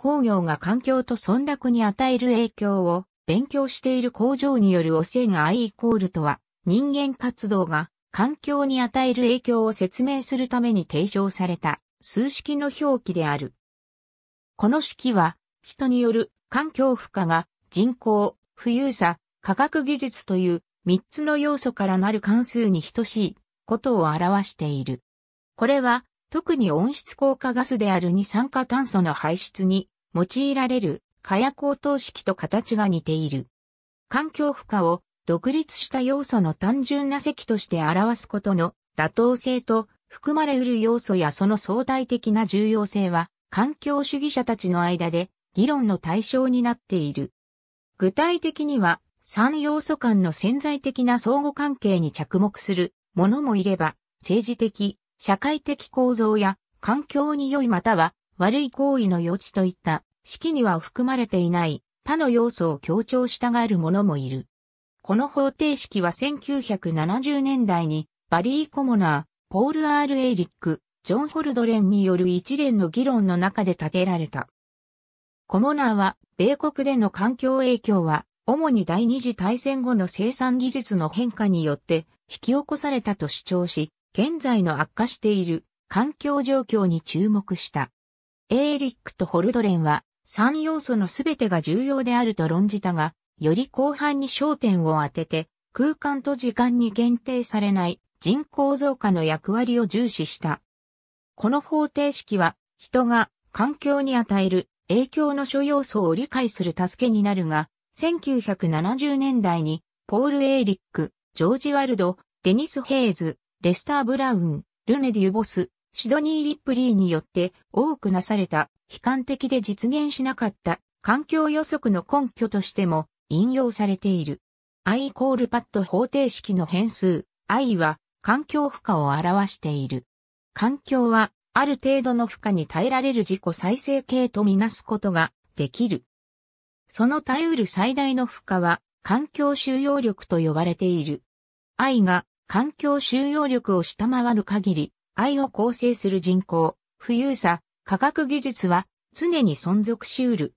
工業が環境と村落に与える影響を勉強している工場による汚染が I イコールとは、人間活動が環境に与える影響を説明するために提唱された数式の表記である。この式は、人による環境負荷が人口、富裕さ、科学技術という3つの要素からなる関数に等しいことを表している。これは特に温室効果ガスである二酸化炭素の排出に用いられる火薬応答式と形が似ている。環境負荷を独立した要素の単純な積として表すことの妥当性と含まれる要素やその相対的な重要性は環境主義者たちの間で議論の対象になっている。具体的には3要素間の潜在的な相互関係に着目するものもいれば政治的、社会的構造や環境に良いまたは悪い行為の余地といった式には含まれていない他の要素を強調したがる者もいる。この方程式は1970年代にバリー・コモナー、ポール・アール・エイリック、ジョン・ホルドレンによる一連の議論の中で立てられた。コモナーは、米国での環境影響は、主に第二次大戦後の生産技術の変化によって引き起こされたと主張し、現在の悪化している環境状況に注目した。エーリックとホルドレンは3要素の全てが重要であると論じたが、より後半に焦点を当てて、空間と時間に限定されない人口増加の役割を重視した。この方程式は、人が環境に与える影響の諸要素を理解する助けになるが、1970年代に、ポール・エーリック、ジョージ・ワルド、デニス・ヘイズ、レスター・ブラウン、ルネ・デュボス、シドニー・リップリーによって多くなされた、悲観的で実現しなかった環境予測の根拠としても引用されている。I イコールパッド方程式の変数、I は環境負荷を表している。環境はある程度の負荷に耐えられる自己再生系とみなすことができる。その耐えうる最大の負荷は環境収容力と呼ばれている。I が環境収容力を下回る限り、愛を構成する人口、富裕さ、科学技術は常に存続しうる。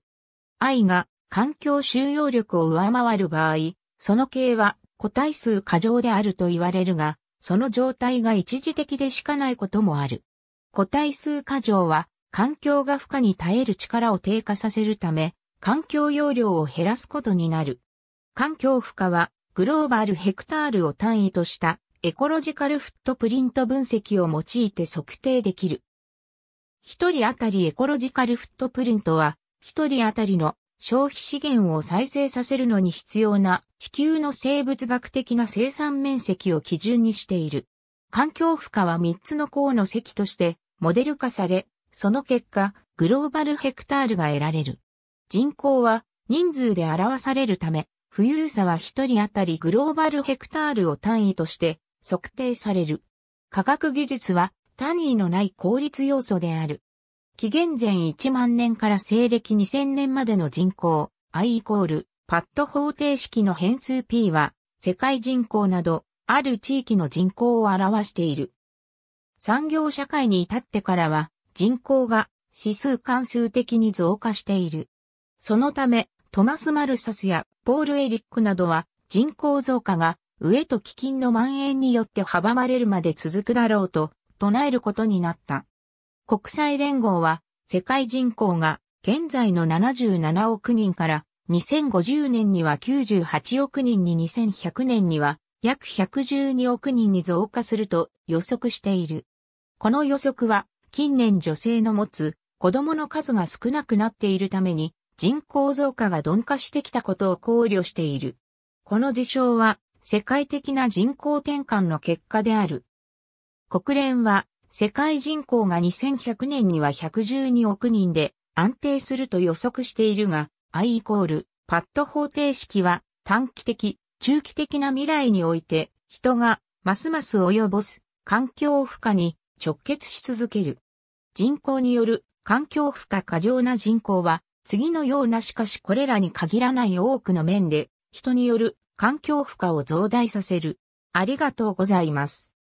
愛が環境収容力を上回る場合、その系は個体数過剰であると言われるが、その状態が一時的でしかないこともある。個体数過剰は環境が負荷に耐える力を低下させるため、環境容量を減らすことになる。環境負荷はグローバルヘクタールを単位としたエコロジカルフットプリント分析を用いて測定できる。一人当たりエコロジカルフットプリントは、一人当たりの消費資源を再生させるのに必要な地球の生物学的な生産面積を基準にしている。環境負荷は3つの項の積としてモデル化され、その結果、グローバルヘクタールが得られる。人口は人数で表されるため、富裕差は1人当たりグローバルヘクタールを単位として測定される。科学技術は単位のない効率要素である。紀元前1万年から西暦2000年までの人口、i イコール、パッド方程式の変数 p は、世界人口など、ある地域の人口を表している。産業社会に至ってからは、人口が指数関数的に増加している。そのため、トマス・マルサスやポール・エリックなどは人口増加が飢えと飢饉の蔓延によって阻まれるまで続くだろうと唱えることになった。国際連合は世界人口が現在の77億人から2050年には98億人に2100年には約112億人に増加すると予測している。この予測は近年女性の持つ子供の数が少なくなっているために人口増加が鈍化してきたことを考慮している。この事象は世界的な人口転換の結果である。国連は世界人口が2100年には112億人で安定すると予測しているが、I イコールパッド方程式は短期的、中期的な未来において人がますます及ぼす環境負荷に直結し続ける。人口による環境負荷過剰な人口は次のようなしかしこれらに限らない多くの面で、人による環境負荷を増大させる。ありがとうございます。